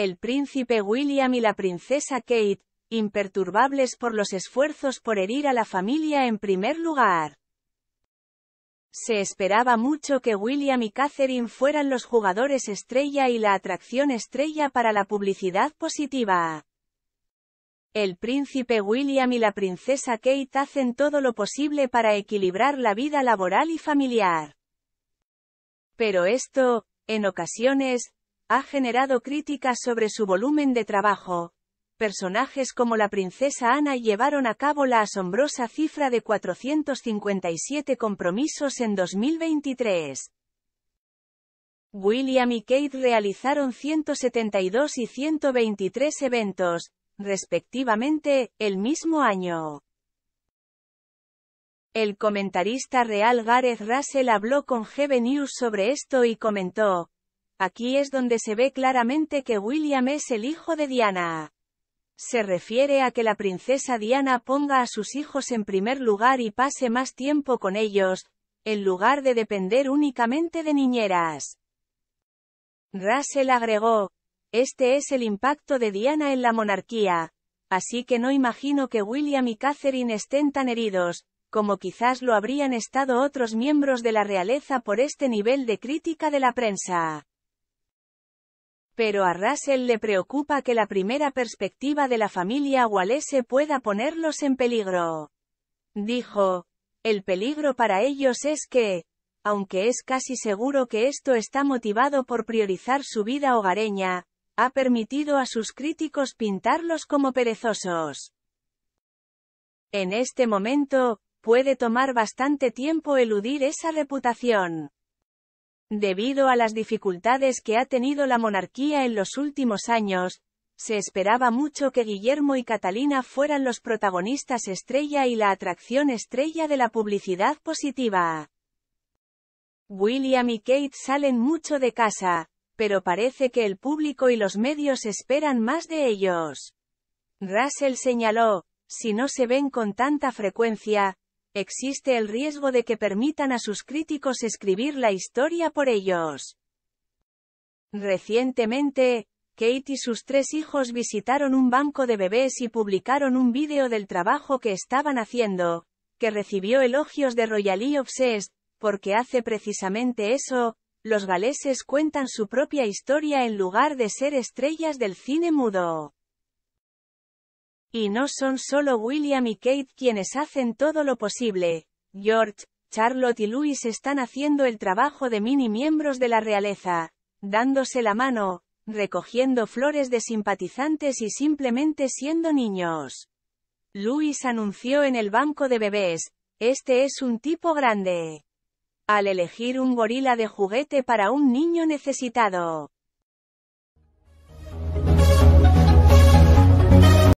El príncipe William y la princesa Kate, imperturbables por los esfuerzos por herir a la familia en primer lugar. Se esperaba mucho que William y Catherine fueran los jugadores estrella y la atracción estrella para la publicidad positiva. El príncipe William y la princesa Kate hacen todo lo posible para equilibrar la vida laboral y familiar. Pero esto, en ocasiones, ha generado críticas sobre su volumen de trabajo. Personajes como la princesa Ana llevaron a cabo la asombrosa cifra de 457 compromisos en 2023. William y Kate realizaron 172 y 123 eventos, respectivamente, el mismo año. El comentarista real Gareth Russell habló con GB News sobre esto y comentó, Aquí es donde se ve claramente que William es el hijo de Diana. Se refiere a que la princesa Diana ponga a sus hijos en primer lugar y pase más tiempo con ellos, en lugar de depender únicamente de niñeras. Russell agregó, este es el impacto de Diana en la monarquía, así que no imagino que William y Catherine estén tan heridos, como quizás lo habrían estado otros miembros de la realeza por este nivel de crítica de la prensa pero a Russell le preocupa que la primera perspectiva de la familia Wallace pueda ponerlos en peligro. Dijo, el peligro para ellos es que, aunque es casi seguro que esto está motivado por priorizar su vida hogareña, ha permitido a sus críticos pintarlos como perezosos. En este momento, puede tomar bastante tiempo eludir esa reputación. Debido a las dificultades que ha tenido la monarquía en los últimos años, se esperaba mucho que Guillermo y Catalina fueran los protagonistas estrella y la atracción estrella de la publicidad positiva. William y Kate salen mucho de casa, pero parece que el público y los medios esperan más de ellos. Russell señaló, si no se ven con tanta frecuencia, existe el riesgo de que permitan a sus críticos escribir la historia por ellos. Recientemente, Kate y sus tres hijos visitaron un banco de bebés y publicaron un vídeo del trabajo que estaban haciendo, que recibió elogios de Royally Obsessed, porque hace precisamente eso, los galeses cuentan su propia historia en lugar de ser estrellas del cine mudo. Y no son solo William y Kate quienes hacen todo lo posible. George, Charlotte y Louis están haciendo el trabajo de mini miembros de la realeza, dándose la mano, recogiendo flores de simpatizantes y simplemente siendo niños. Louis anunció en el banco de bebés, este es un tipo grande. Al elegir un gorila de juguete para un niño necesitado.